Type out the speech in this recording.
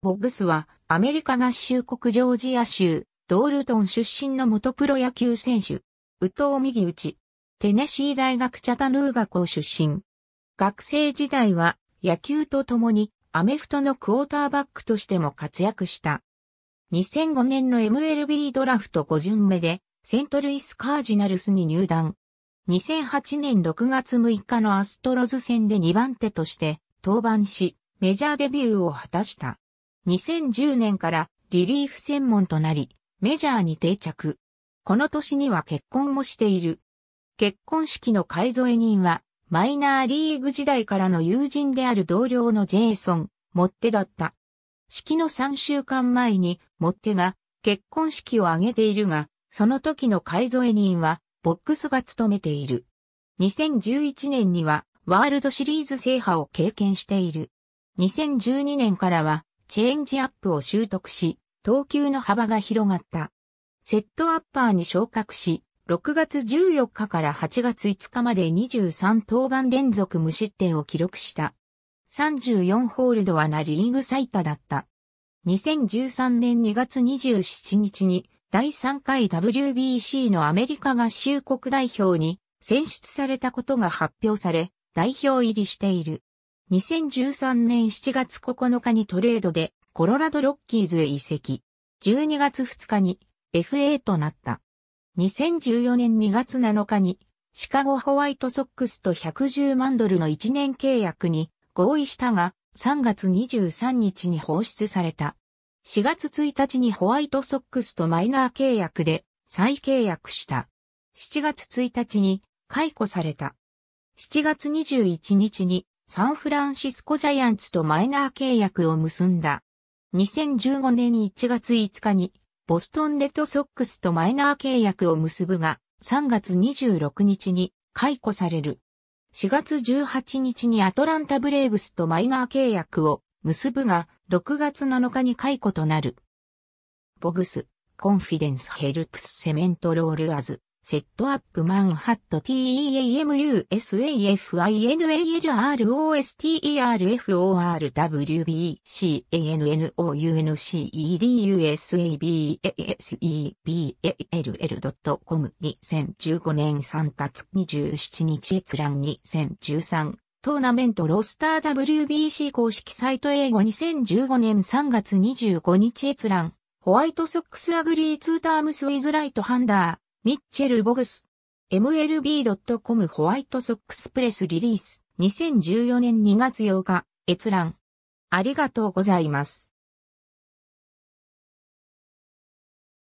ボグスはアメリカ合衆国ジョージア州ドールトン出身の元プロ野球選手。宇藤右打テネシー大学チャタヌーガ校出身。学生時代は野球と共にアメフトのクォーターバックとしても活躍した。2005年の MLB ドラフト5巡目でセントルイスカージナルスに入団。2008年6月6日のアストロズ戦で2番手として登板し、メジャーデビューを果たした。2010年からリリーフ専門となり、メジャーに定着。この年には結婚もしている。結婚式の改添人は、マイナーリーグ時代からの友人である同僚のジェイソン、モッテだった。式の3週間前に、モッテが結婚式を挙げているが、その時の改添人は、ボックスが務めている。2011年には、ワールドシリーズ制覇を経験している。2012年からは、チェンジアップを習得し、投球の幅が広がった。セットアッパーに昇格し、6月14日から8月5日まで23登板連続無失点を記録した。34ホールドはなリーグ最多だった。2013年2月27日に第3回 WBC のアメリカ合衆国代表に選出されたことが発表され、代表入りしている。2013年7月9日にトレードでコロラドロッキーズへ移籍。12月2日に FA となった。2014年2月7日にシカゴホワイトソックスと110万ドルの1年契約に合意したが3月23日に放出された。4月1日にホワイトソックスとマイナー契約で再契約した。7月1日に解雇された。7月21日にサンフランシスコジャイアンツとマイナー契約を結んだ。2015年1月5日にボストンレッドソックスとマイナー契約を結ぶが3月26日に解雇される。4月18日にアトランタブレーブスとマイナー契約を結ぶが6月7日に解雇となる。ボグス、コンフィデンスヘルプスセメントロールアズ。セットアップマンハット t e a m u s a f i m u r w o r l d w b c a n n o u n c e d u s a b a s e b a l l c o m 2 0 1 5年3月27日閲覧2013トーナメントロスター WBC 公式サイト英語2015年3月25日閲覧ホワイトソックスアグリーツータームスウィズライトハンダーミッチェル・ボグス。MLB.com ホワイトソックスプレスリリース。2014年2月8日。閲覧。ありがとうございます。